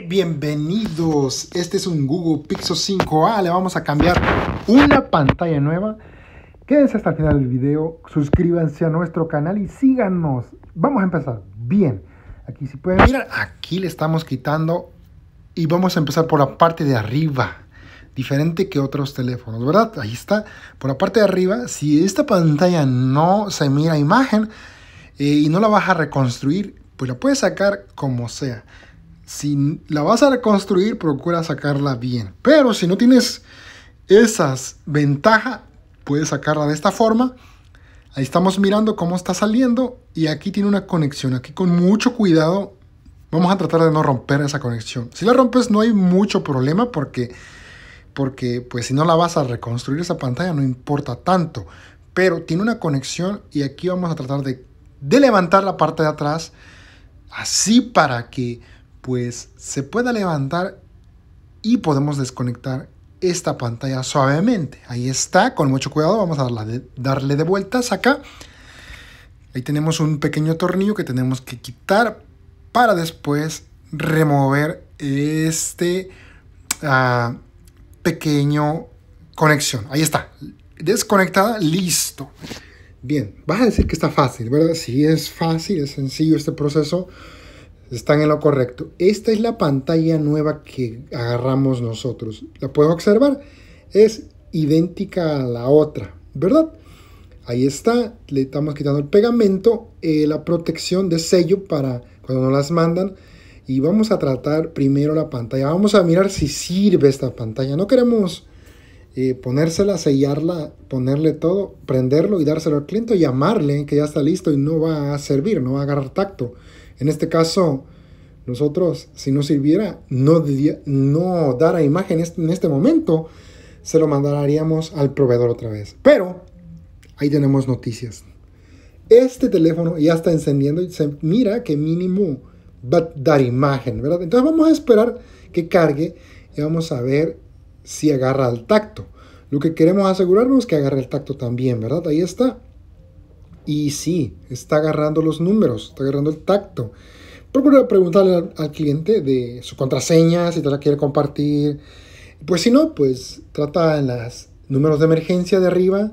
bienvenidos. Este es un Google Pixel 5a. Le vamos a cambiar una pantalla nueva. Quédense hasta el final del video. Suscríbanse a nuestro canal y síganos. Vamos a empezar. Bien. Aquí si pueden. mirar, aquí le estamos quitando. Y vamos a empezar por la parte de arriba. Diferente que otros teléfonos, ¿verdad? Ahí está. Por la parte de arriba. Si esta pantalla no se mira imagen eh, y no la vas a reconstruir, pues la puedes sacar como sea si la vas a reconstruir, procura sacarla bien. Pero si no tienes esas ventajas, puedes sacarla de esta forma. Ahí estamos mirando cómo está saliendo y aquí tiene una conexión. Aquí con mucho cuidado vamos a tratar de no romper esa conexión. Si la rompes no hay mucho problema porque, porque pues si no la vas a reconstruir esa pantalla no importa tanto. Pero tiene una conexión y aquí vamos a tratar de, de levantar la parte de atrás así para que pues se pueda levantar y podemos desconectar esta pantalla suavemente. Ahí está, con mucho cuidado, vamos a darle de, darle vueltas acá. Ahí tenemos un pequeño tornillo que tenemos que quitar para después remover este ah, pequeño conexión. Ahí está, desconectada, listo. Bien, vas a decir que está fácil, ¿verdad? Sí, es fácil, es sencillo este proceso. Están en lo correcto. Esta es la pantalla nueva que agarramos nosotros. La puedo observar. Es idéntica a la otra, ¿verdad? Ahí está. Le estamos quitando el pegamento, eh, la protección de sello para cuando nos las mandan. Y vamos a tratar primero la pantalla. Vamos a mirar si sirve esta pantalla. No queremos eh, ponérsela, sellarla, ponerle todo, prenderlo y dárselo al cliente, llamarle ¿eh? que ya está listo y no va a servir, no va a agarrar tacto. En este caso, nosotros, si nos sirviera, no, no dará imagen en este momento, se lo mandaríamos al proveedor otra vez. Pero ahí tenemos noticias. Este teléfono ya está encendiendo y se mira que mínimo va a dar imagen, ¿verdad? Entonces vamos a esperar que cargue y vamos a ver si agarra el tacto. Lo que queremos asegurarnos es que agarre el tacto también, ¿verdad? Ahí está. Y sí, está agarrando los números, está agarrando el tacto. Procura preguntarle al, cliente de su contraseña, si te la quiere compartir. Pues si no, pues trata en los números de emergencia de arriba,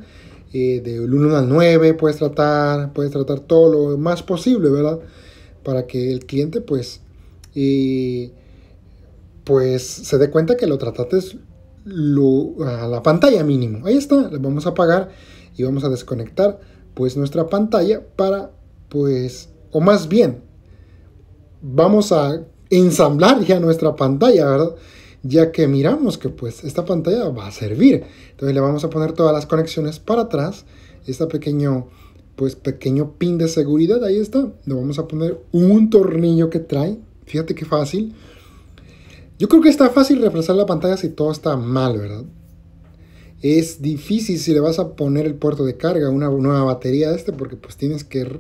eh, del 1 al 9, puedes tratar, puedes tratar todo lo más posible, ¿verdad? Para que el cliente pues, eh, pues se dé cuenta que lo trataste a la pantalla mínimo. Ahí está, le vamos a apagar y vamos a desconectar pues nuestra pantalla para pues o más bien vamos a ensamblar ya nuestra pantalla, ¿verdad? Ya que miramos que pues esta pantalla va a servir. Entonces le vamos a poner todas las conexiones para atrás. Este pequeño pues pequeño pin de seguridad, ahí está. Le vamos a poner un tornillo que trae. Fíjate qué fácil. Yo creo que está fácil refrescar la pantalla si todo está mal, ¿verdad? es difícil si le vas a poner el puerto de carga, una nueva batería de este, porque pues tienes que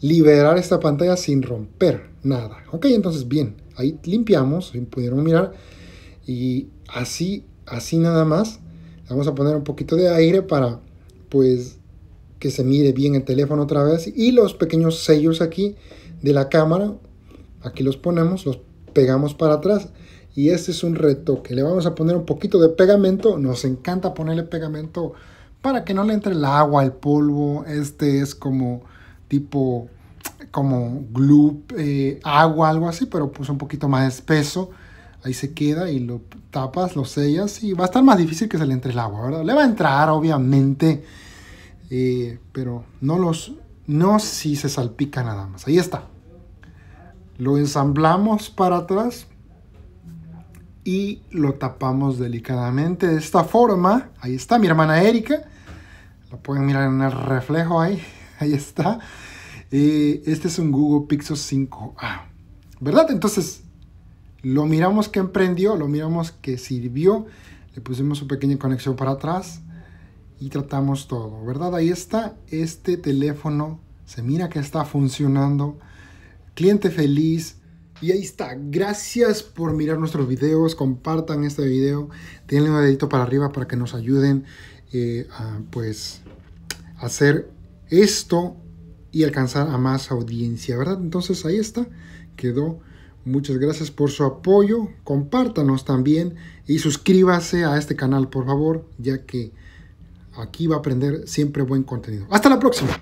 liberar esta pantalla sin romper nada. Ok, entonces bien, ahí limpiamos, pudieron mirar, y así, así nada más. Vamos a poner un poquito de aire para pues que se mire bien el teléfono otra vez y los pequeños sellos aquí de la cámara, aquí los ponemos, los pegamos para atrás. Y este es un reto que Le vamos a poner un poquito de pegamento. Nos encanta ponerle pegamento para que no le entre el agua, el polvo. Este es como tipo como glue, eh, agua, algo así, pero pues un poquito más espeso. Ahí se queda y lo tapas, lo sellas y va a estar más difícil que se le entre el agua, ¿verdad? Le va a entrar, obviamente, eh, pero no los, no si se salpica nada más. Ahí está. Lo ensamblamos para atrás y lo tapamos delicadamente de esta forma. Ahí está mi hermana Erika. Lo pueden mirar en el reflejo ahí. Ahí está. Eh, este es un Google Pixel 5A. ¿Verdad? Entonces, lo miramos que emprendió, lo miramos que sirvió. Le pusimos su pequeña conexión para atrás y tratamos todo, ¿verdad? Ahí está. Este teléfono se mira que está funcionando. Cliente feliz, y ahí está. Gracias por mirar nuestros videos. Compartan este video. Denle un dedito para arriba para que nos ayuden eh, a pues hacer esto y alcanzar a más audiencia, ¿verdad? Entonces ahí está. Quedó. Muchas gracias por su apoyo. Compártanos también y suscríbase a este canal, por favor, ya que aquí va a aprender siempre buen contenido. Hasta la próxima.